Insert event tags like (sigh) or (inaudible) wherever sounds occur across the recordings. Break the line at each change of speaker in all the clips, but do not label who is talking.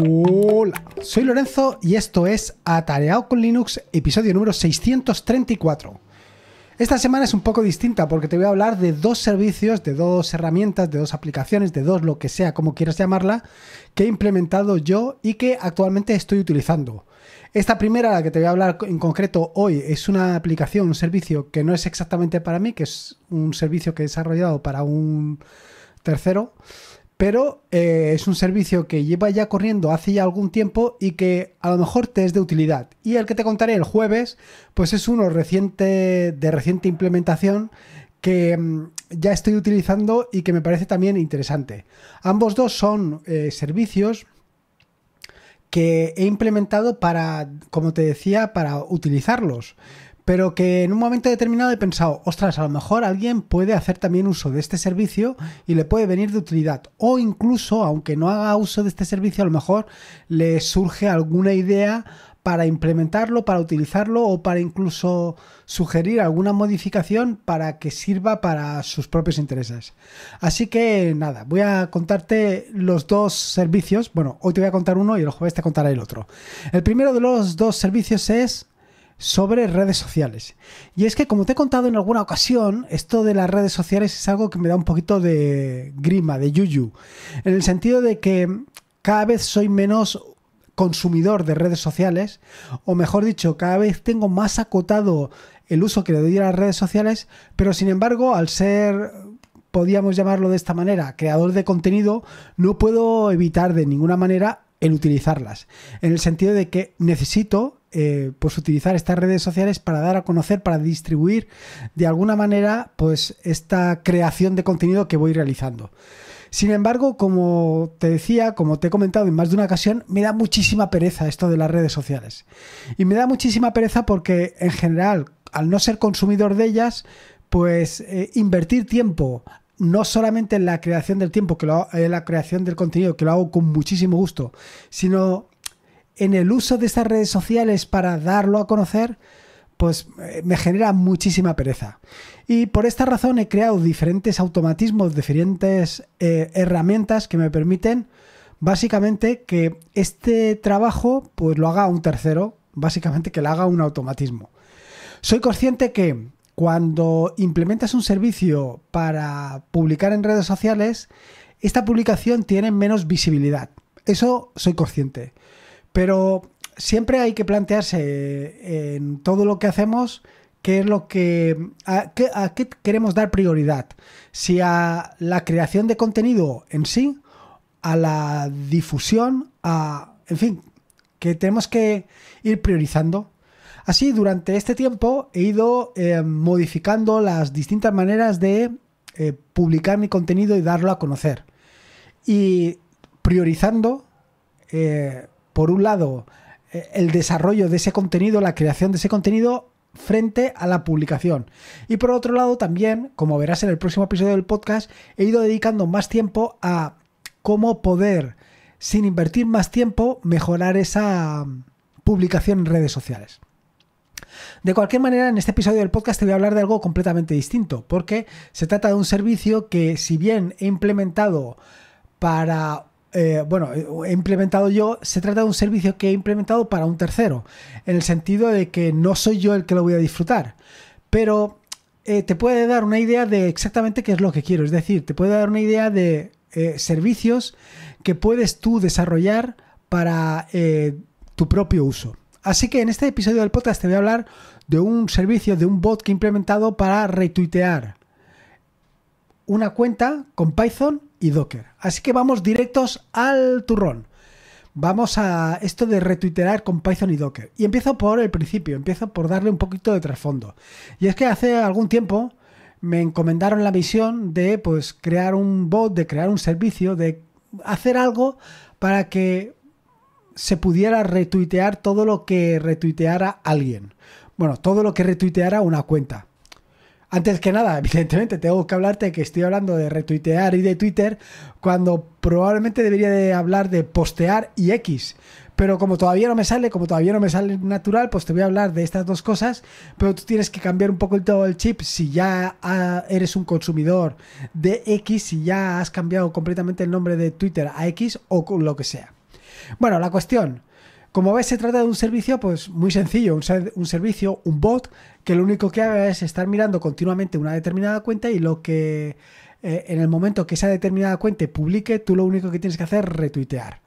Hola, soy Lorenzo y esto es Atareado con Linux, episodio número 634. Esta semana es un poco distinta porque te voy a hablar de dos servicios, de dos herramientas, de dos aplicaciones, de dos lo que sea, como quieras llamarla, que he implementado yo y que actualmente estoy utilizando. Esta primera, la que te voy a hablar en concreto hoy, es una aplicación, un servicio que no es exactamente para mí, que es un servicio que he desarrollado para un tercero, pero eh, es un servicio que lleva ya corriendo hace ya algún tiempo y que a lo mejor te es de utilidad. Y el que te contaré el jueves, pues es uno de reciente implementación que mm, ya estoy utilizando y que me parece también interesante. Ambos dos son eh, servicios que he implementado para, como te decía, para utilizarlos pero que en un momento determinado he pensado, ostras, a lo mejor alguien puede hacer también uso de este servicio y le puede venir de utilidad. O incluso, aunque no haga uso de este servicio, a lo mejor le surge alguna idea para implementarlo, para utilizarlo o para incluso sugerir alguna modificación para que sirva para sus propios intereses. Así que nada, voy a contarte los dos servicios. Bueno, hoy te voy a contar uno y el jueves te contaré el otro. El primero de los dos servicios es sobre redes sociales. Y es que, como te he contado en alguna ocasión, esto de las redes sociales es algo que me da un poquito de grima, de yuyu, en el sentido de que cada vez soy menos consumidor de redes sociales, o mejor dicho, cada vez tengo más acotado el uso que le doy a las redes sociales, pero sin embargo, al ser podíamos llamarlo de esta manera, creador de contenido, no puedo evitar de ninguna manera el utilizarlas. En el sentido de que necesito eh, pues utilizar estas redes sociales para dar a conocer, para distribuir de alguna manera pues esta creación de contenido que voy realizando. Sin embargo, como te decía, como te he comentado en más de una ocasión, me da muchísima pereza esto de las redes sociales. Y me da muchísima pereza porque en general, al no ser consumidor de ellas, pues eh, invertir tiempo no solamente en la creación del tiempo, que en la creación del contenido, que lo hago con muchísimo gusto, sino en el uso de estas redes sociales para darlo a conocer, pues eh, me genera muchísima pereza. Y por esta razón he creado diferentes automatismos, diferentes eh, herramientas que me permiten básicamente que este trabajo pues lo haga un tercero, básicamente que lo haga un automatismo. Soy consciente que cuando implementas un servicio para publicar en redes sociales, esta publicación tiene menos visibilidad. Eso soy consciente. Pero siempre hay que plantearse eh, en todo lo que hacemos qué es lo que a, qué, queremos dar prioridad. Si a la creación de contenido en sí, a la difusión, a en fin, que tenemos que ir priorizando. Así, durante este tiempo he ido eh, modificando las distintas maneras de eh, publicar mi contenido y darlo a conocer. Y priorizando eh, por un lado, eh, el desarrollo de ese contenido, la creación de ese contenido frente a la publicación. Y por otro lado, también, como verás en el próximo episodio del podcast, he ido dedicando más tiempo a cómo poder, sin invertir más tiempo, mejorar esa mm, publicación en redes sociales. De cualquier manera, en este episodio del podcast te voy a hablar de algo completamente distinto, porque se trata de un servicio que si bien he implementado para eh, bueno, he implementado yo, se trata de un servicio que he implementado para un tercero, en el sentido de que no soy yo el que lo voy a disfrutar, pero eh, te puede dar una idea de exactamente qué es lo que quiero, es decir, te puede dar una idea de eh, servicios que puedes tú desarrollar para tu propio uso. Así que en este episodio del podcast te voy a hablar de un servicio, de un bot que he implementado para retuitear una cuenta con Python y Docker. Así que vamos directos al turrón. Vamos a esto de retuitear con Python y Docker. Y empiezo por el principio, empiezo por darle un poquito de trasfondo. Y es que hace algún tiempo me encomendaron la misión de pues crear un bot, de crear un servicio, de hacer algo para que se pudiera retuitear todo lo que retuiteara alguien. Bueno, todo lo que retuiteara una cuenta. Antes que nada, (laughs) evidentemente, tengo que hablarte que estoy hablando de retuitear y de Twitter cuando probablemente debería de hablar de postear y X. Pero como todavía no me sale, como todavía no me sale natural, pues te voy a hablar de estas dos cosas. Pero tú tienes que cambiar un poco el todo el chip si ya ah, eres un consumidor de X, si ya has cambiado completamente el nombre de Twitter a X o lo que sea. Bueno, la cuestión. Como ves, se trata de un servicio pues muy sencillo, un, servicio, un bot, que lo único que hace es estar mirando continuamente una determinada cuenta y lo que eh, en el momento que esa determinada cuenta publique, tú lo único que tienes que hacer es retuitear.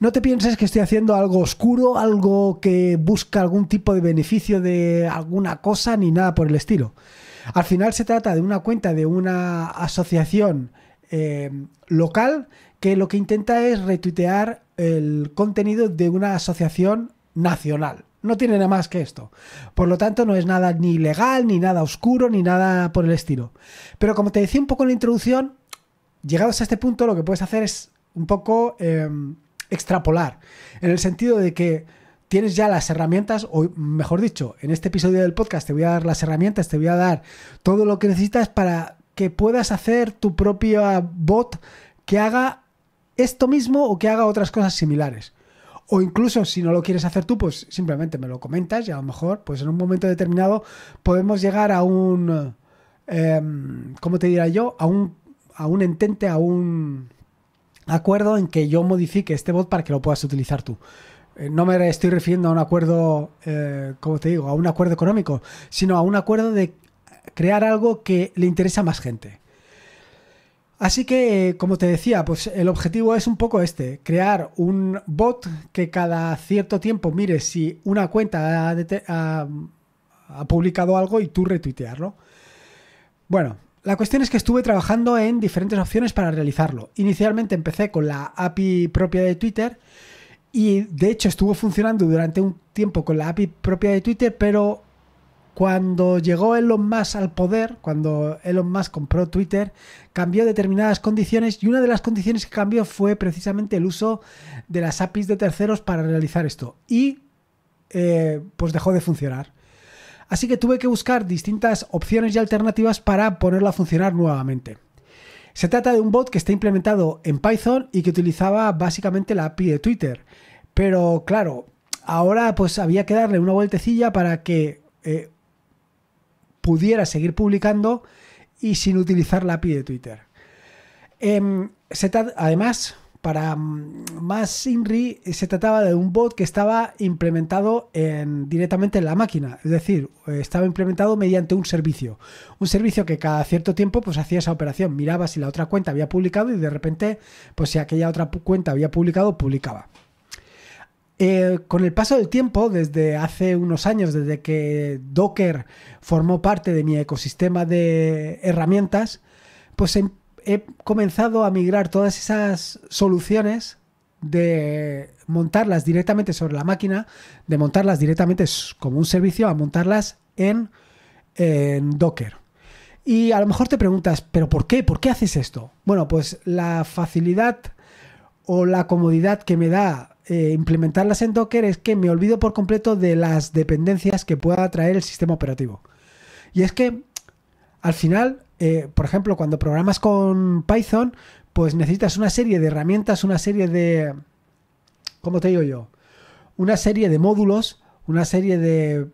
No te pienses que estoy haciendo algo oscuro, algo que busca algún tipo de beneficio de alguna cosa ni nada por el estilo. Al final se trata de una cuenta de una asociación eh, local que lo que intenta es retuitear el contenido de una asociación nacional. No tiene nada más que esto. Por lo tanto, no es nada ni legal, ni nada oscuro, ni nada por el estilo. Pero como te decía un poco en la introducción, llegados a este punto, lo que puedes hacer es un poco em, extrapolar. En el sentido de que tienes ya las herramientas, o mejor dicho, en este episodio del podcast te voy a dar las herramientas, te voy a dar todo lo que necesitas para que puedas hacer tu propia bot que haga esto mismo o que haga otras cosas similares. O incluso si no lo quieres hacer tú, pues simplemente me lo comentas y a lo mejor, pues en un momento determinado podemos llegar a un, eh, ¿cómo te diría yo? A un, a un entente, a un acuerdo en que yo modifique este bot para que lo puedas utilizar tú eh, no me estoy refiriendo a un acuerdo, eh, como te digo, a un acuerdo económico, sino a un acuerdo de crear algo que le interesa a más gente. Así que, como te decía, pues el objetivo es un poco este, crear un bot que cada cierto tiempo mire si una cuenta ha, ha publicado algo y tú retuitearlo. Bueno, la cuestión es que estuve trabajando en diferentes opciones para realizarlo. Inicialmente empecé con la API propia de Twitter y de hecho estuvo funcionando durante un tiempo con la API propia de Twitter, pero cuando llegó Elon Musk al poder, cuando Elon Musk compró Twitter, cambió determinadas condiciones y una de las condiciones que cambió fue precisamente el uso de las APIs de terceros para realizar esto. Y eh, pues dejó de funcionar. Así que tuve que buscar distintas opciones y alternativas para ponerlo a funcionar nuevamente. Se trata de un bot que está implementado en Python y que utilizaba básicamente la API de Twitter. Pero claro, ahora pues había que darle una vueltecilla para que eh, pudiera seguir publicando y sin utilizar la API de Twitter. Em, además, para mm, más INRI se trataba de un bot que estaba implementado en, directamente en la máquina, es decir, eh, estaba implementado mediante un servicio. Un servicio que cada cierto tiempo pues hacía esa operación, miraba si la otra cuenta había publicado y de repente pues si aquella otra cuenta había publicado, publicaba. Eh, con el paso del tiempo, desde hace unos años, desde que Docker formó parte de mi ecosistema de herramientas, pues em, he, comenzado a migrar todas esas soluciones de montarlas directamente sobre la máquina, de montarlas directamente como un servicio, a montarlas en, Docker. Y a lo mejor te preguntas, ¿pero por qué? ¿Por qué haces esto? Bueno, pues la facilidad o la comodidad que me da eh, implementarlas en Docker es que me olvido por completo de las dependencias que pueda traer el sistema operativo. Y es que al final, eh, por ejemplo, cuando programas con Python, pues necesitas una serie de herramientas, una serie de... ¿Cómo te digo yo? Una serie de módulos, una serie de,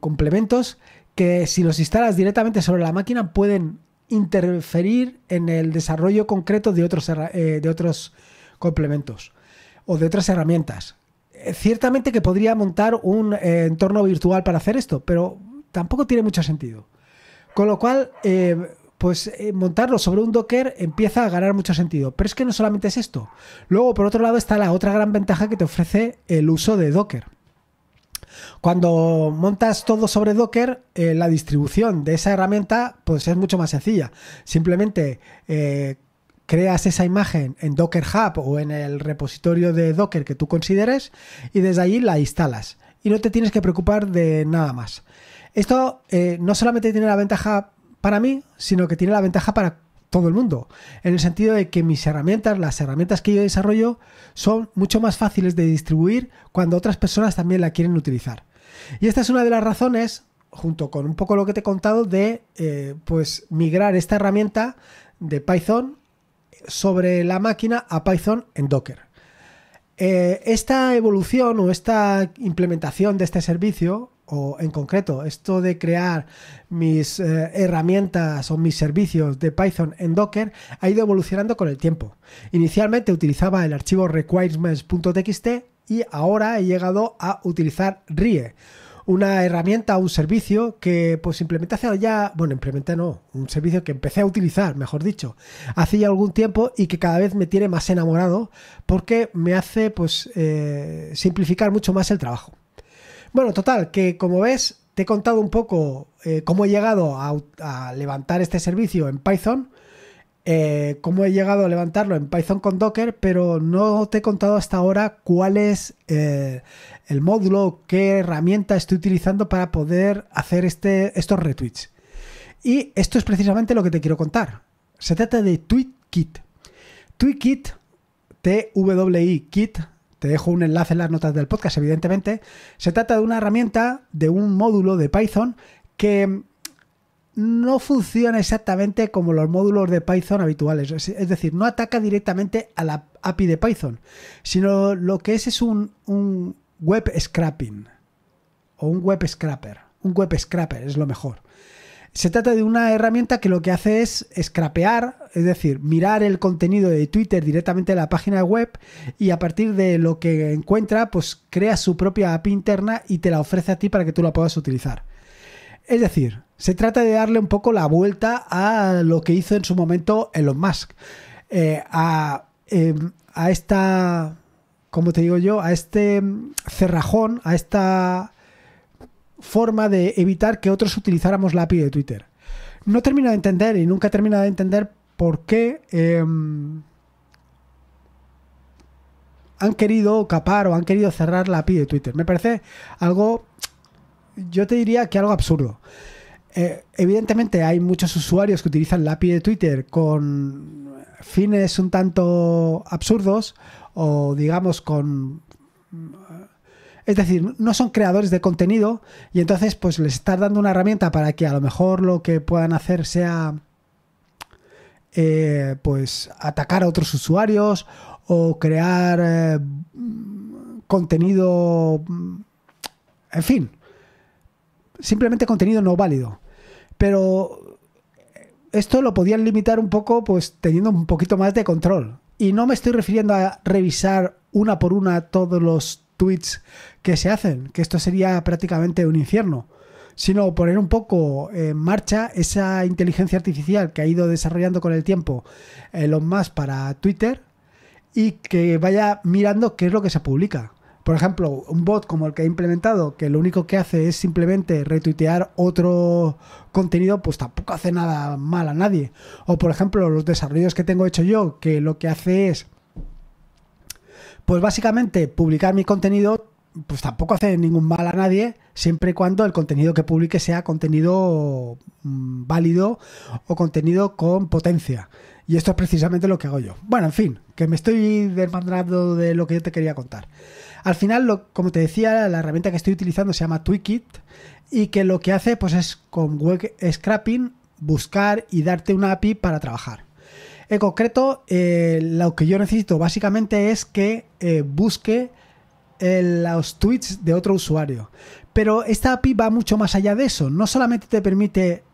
complementos que si los instalas directamente sobre la máquina pueden interferir en el desarrollo concreto de otros, eh, de otros complementos o de otras herramientas. Eh, ciertamente que podría montar un eh, entorno virtual para hacer esto, pero tampoco tiene mucho sentido. Con lo cual, eh, pues montarlo sobre un Docker empieza a ganar mucho sentido. Pero es que no solamente es esto. Luego, por otro lado, está la otra gran ventaja que te ofrece el uso de Docker. Cuando montas todo sobre Docker, la distribución de esa herramienta pues, es mucho más sencilla. Simplemente creas esa imagen en Docker Hub o en el repositorio de Docker que tú consideres y desde allí la instalas. Y no te tienes que preocupar de nada más. Esto eh, no solamente tiene la ventaja para mí, sino que tiene la ventaja para todo el mundo, en el sentido de que mis herramientas, las herramientas que yo desarrollo, son mucho más fáciles de distribuir cuando otras personas también la quieren utilizar. Y esta es una de las razones, junto con un poco lo que te he contado, de eh, pues migrar esta herramienta de Python sobre la máquina a Python en Docker. Eh, esta evolución o esta implementación de este servicio, o en concreto esto de crear mis eh, herramientas o mis servicios de Python en Docker, ha ido evolucionando con el tiempo. Inicialmente utilizaba el archivo requirements.txt y ahora he llegado a utilizar RIE una herramienta, un servicio que pues implementé hace ya, bueno, implementé no, un servicio que empecé a utilizar, mejor dicho, hace ya algún tiempo y que cada vez me tiene más enamorado porque me hace pues eh, simplificar mucho más el trabajo. Bueno, total, que como ves, te he contado un poco eh, cómo he llegado a, a levantar este servicio en Python eh, cómo he llegado a levantarlo en Python con Docker, pero no te he contado hasta ahora cuál es eh, el módulo, qué herramienta estoy utilizando para poder hacer este, estos retweets. Y esto es precisamente lo que te quiero contar. Se trata de TweetKit. TweetKit, T-W-I Kit, te dejo un enlace en las notas del podcast, evidentemente. Se trata de una herramienta, de un módulo de Python que no funciona exactamente como los módulos de Python habituales. Es decir, no ataca directamente a la API de Python, sino lo que es es un, web scrapping o un web scrapper. Un web scrapper es lo mejor. Se trata de una herramienta que lo que hace es scrapear, es decir, mirar el contenido de Twitter directamente de la página web y a partir de lo que encuentra, pues crea su propia API interna y te la ofrece a ti para que tú la puedas utilizar. Es decir, se trata de darle un poco la vuelta a lo que hizo en su momento Elon Musk. Eh, em, a, esta, como te digo yo? A este em, cerrajón, a esta forma de evitar que otros utilizáramos la API de Twitter. No termino de entender y nunca termino de entender por qué em, han querido capar o han querido cerrar la API de Twitter. Me parece algo yo te diría que algo absurdo. Eh, evidentemente hay muchos usuarios que utilizan la API de Twitter con fines un tanto absurdos o digamos con... Es decir, no son creadores de contenido y entonces pues les estás dando una herramienta para que a lo mejor lo que puedan hacer sea eh, pues atacar a otros usuarios o crear eh, contenido... En fin, simplemente contenido no válido. Pero esto lo podían limitar un poco, pues teniendo un poquito más de control. Y no me estoy refiriendo a revisar una por una todos los tweets que se hacen, que esto sería prácticamente un infierno, sino poner un poco en marcha esa inteligencia artificial que ha ido desarrollando con el tiempo los más para Twitter y que vaya mirando qué es lo que se publica. Por ejemplo, un bot como el que he implementado, que lo único que hace es simplemente retuitear otro contenido, pues tampoco hace nada mal a nadie. O por ejemplo, los desarrollos que tengo hecho yo, que lo que hace es, pues básicamente publicar mi contenido, pues tampoco hace ningún mal a nadie, siempre y cuando el contenido que publique sea contenido mm, válido o contenido con potencia. Y esto es precisamente lo que hago yo. Bueno, en fin, que me estoy desmandando de lo que yo te quería contar. Al final, como te decía, la herramienta que estoy utilizando se llama Twikit y que lo que hace pues, es con web scrapping buscar y darte una API para trabajar. En concreto, eh, lo que yo necesito básicamente es que eh, busque eh, los tweets de otro usuario. Pero esta API va mucho más allá de eso. No solamente te permite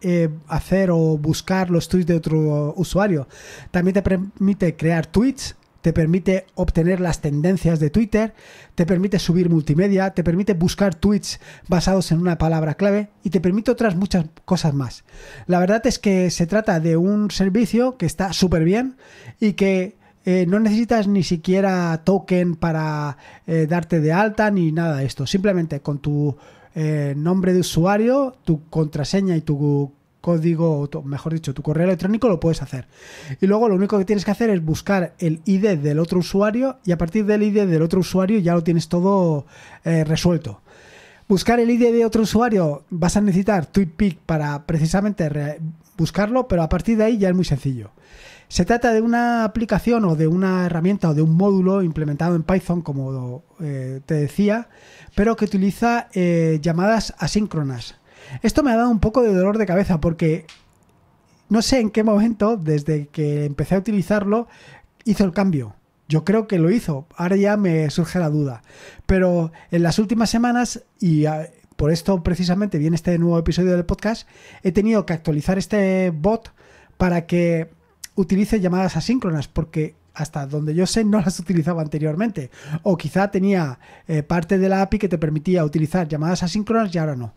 hacer o buscar los tweets de otro usuario, también te permite crear tweets te permite obtener las tendencias de Twitter, te permite subir multimedia, te permite buscar tweets basados en una palabra clave y te permite otras muchas cosas más. La verdad es que se trata de un servicio que está súper bien y que eh, no necesitas ni siquiera token para eh, darte de alta ni nada de esto. Simplemente con tu eh, nombre de usuario, tu contraseña y tu código, o mejor dicho, tu correo electrónico, lo puedes hacer. Y luego lo único que tienes que hacer es buscar el ID del otro usuario y a partir del ID del otro usuario ya lo tienes todo eh, resuelto. Buscar el ID de otro usuario, vas a necesitar TweetPic para precisamente buscarlo, pero a partir de ahí ya es muy sencillo. Se trata de una aplicación o de una herramienta o de un módulo implementado en Python, como eh, te decía, pero que utiliza eh, llamadas asíncronas. Esto me ha dado un poco de dolor de cabeza porque no sé en qué momento, desde que empecé a utilizarlo, hizo el cambio. Yo creo que lo hizo. Ahora ya me surge la duda. Pero en las últimas semanas, y por esto precisamente viene este nuevo episodio del podcast, he tenido que actualizar este bot para que utilice llamadas asíncronas, porque hasta donde yo sé no las utilizaba anteriormente. O quizá tenía eh, parte de la API que te permitía utilizar llamadas asíncronas y ahora no.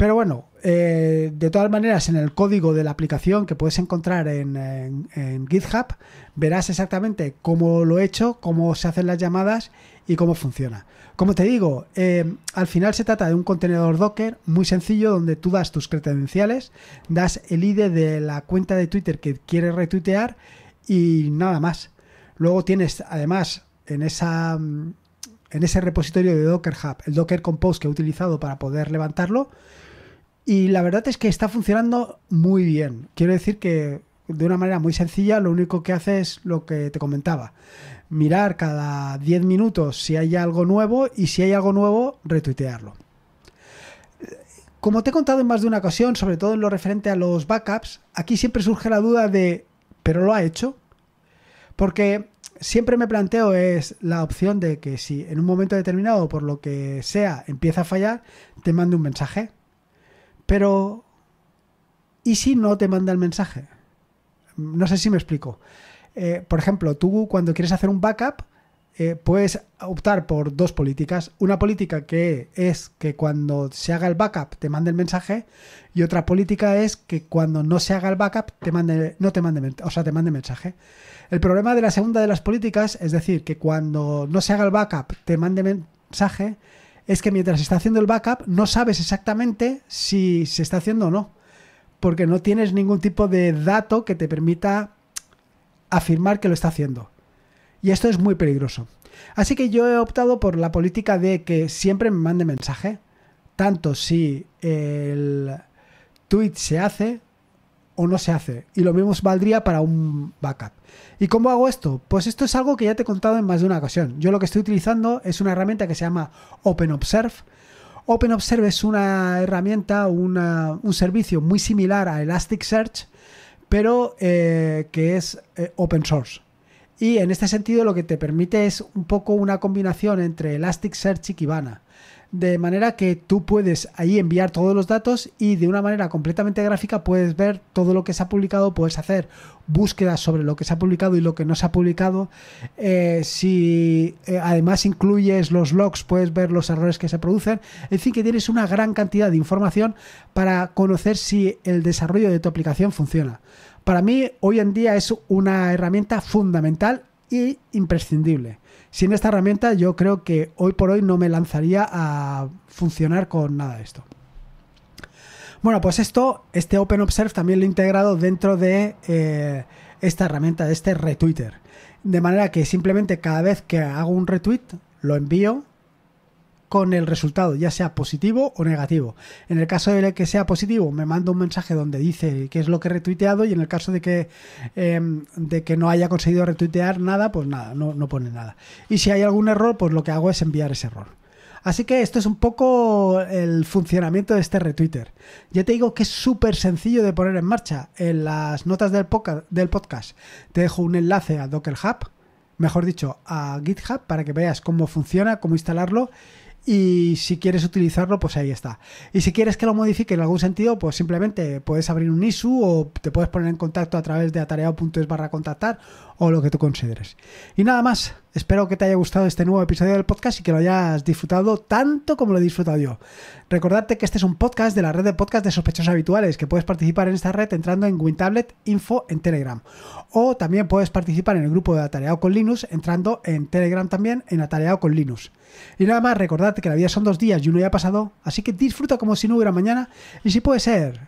Pero bueno, eh, de todas maneras, en el código de la aplicación que puedes encontrar en, GitHub, verás exactamente cómo lo he hecho, cómo se hacen las llamadas y cómo funciona. Como te digo, eh, al final se trata de un contenedor Docker muy sencillo donde tú das tus credenciales, das el ID de la cuenta de Twitter que quieres retuitear y nada más. Luego tienes además en ese repositorio de Docker Hub, el Docker Compose que he utilizado para poder levantarlo, y la verdad es que está funcionando muy bien. Quiero decir que de una manera muy sencilla, lo único que hace es lo que te comentaba. Mirar cada 10 minutos si hay algo nuevo y si hay algo nuevo, retuitearlo. Como te he contado en más de una ocasión, sobre todo en lo referente a los backups, aquí siempre surge la duda de, ¿pero lo ha hecho? Porque siempre me planteo es la opción de que si en un momento determinado, por lo que sea, empieza a fallar, te mande un mensaje pero, ¿y si no te manda el mensaje? No sé si me explico. Eh, por ejemplo, tú cuando quieres hacer un backup, eh, puedes optar por dos políticas. Una política que es que cuando se haga el backup te mande el mensaje y otra política es que cuando no se haga el backup te mande, no te mande, o sea, te mande mensaje. El problema de la segunda de las políticas, es decir, que cuando no se haga el backup te mande mensaje, es que mientras está haciendo el backup no sabes exactamente si se está haciendo o no, porque no tienes ningún tipo de dato que te permita afirmar que lo está haciendo. Y esto es muy peligroso. Así que yo he optado por la política de que siempre me mande mensaje, tanto si el tweet se hace o no se hace. Y lo mismo valdría para un backup. ¿Y cómo hago esto? Pues esto es algo que ya te he contado en más de una ocasión. Yo lo que estoy utilizando es una herramienta que se llama OpenObserve. OpenObserve es una herramienta, un servicio muy similar a Elasticsearch, pero eh, que es eh, open source. Y en este sentido lo que te permite es un poco una combinación entre Elasticsearch y Kibana de manera que tú puedes ahí enviar todos los datos y de una manera completamente gráfica puedes ver todo lo que se ha publicado, puedes hacer búsquedas sobre lo que se ha publicado y lo que no se ha publicado. Eh, si eh, además incluyes los logs, puedes ver los errores que se producen. En fin, que tienes una gran cantidad de información para conocer si el desarrollo de tu aplicación funciona. Para mí, hoy en día es una herramienta fundamental y imprescindible. Sin esta herramienta yo creo que hoy por hoy no me lanzaría a funcionar con nada de esto. Bueno, pues esto, este Open Observe también lo he integrado dentro de eh, esta herramienta, de este retweeter. De manera que simplemente cada vez que hago un retweet, lo envío con el resultado, ya sea positivo o negativo. En el caso de que sea positivo, me manda un mensaje donde dice qué es lo que he retuiteado y en el caso de que, em, de que no haya conseguido retuitear nada, pues nada, no, pone nada. Y si hay algún error, pues lo que hago es enviar ese error. Así que esto es un poco el funcionamiento de este retweeter. Ya te digo que es súper sencillo de poner en marcha. En las notas del podcast te dejo un enlace a Docker Hub, mejor dicho, a GitHub, para que veas cómo funciona, cómo instalarlo y si quieres utilizarlo, pues ahí está. Y si quieres que lo modifique en algún sentido, pues simplemente puedes abrir un ISU o te puedes poner en contacto a través de atareado.es barra contactar o lo que tú consideres. Y nada más, Espero que te haya gustado este nuevo episodio del podcast y que lo hayas disfrutado tanto como lo he disfrutado yo. Recordarte que este es un podcast de la red de podcast de sospechosos habituales, que puedes participar en esta red entrando en WinTablet Info en Telegram. O también puedes participar en el grupo de Atareado con Linux entrando en Telegram también en Atareado con Linux. Y nada más, recordarte que la vida son dos días y uno ya ha pasado, así que disfruta como si no hubiera mañana y si puede ser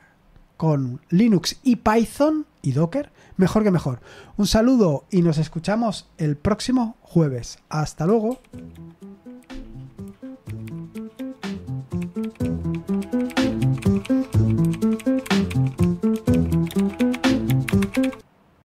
con Linux y Python, y Docker, mejor que mejor. Un saludo y nos escuchamos el próximo jueves. Hasta luego.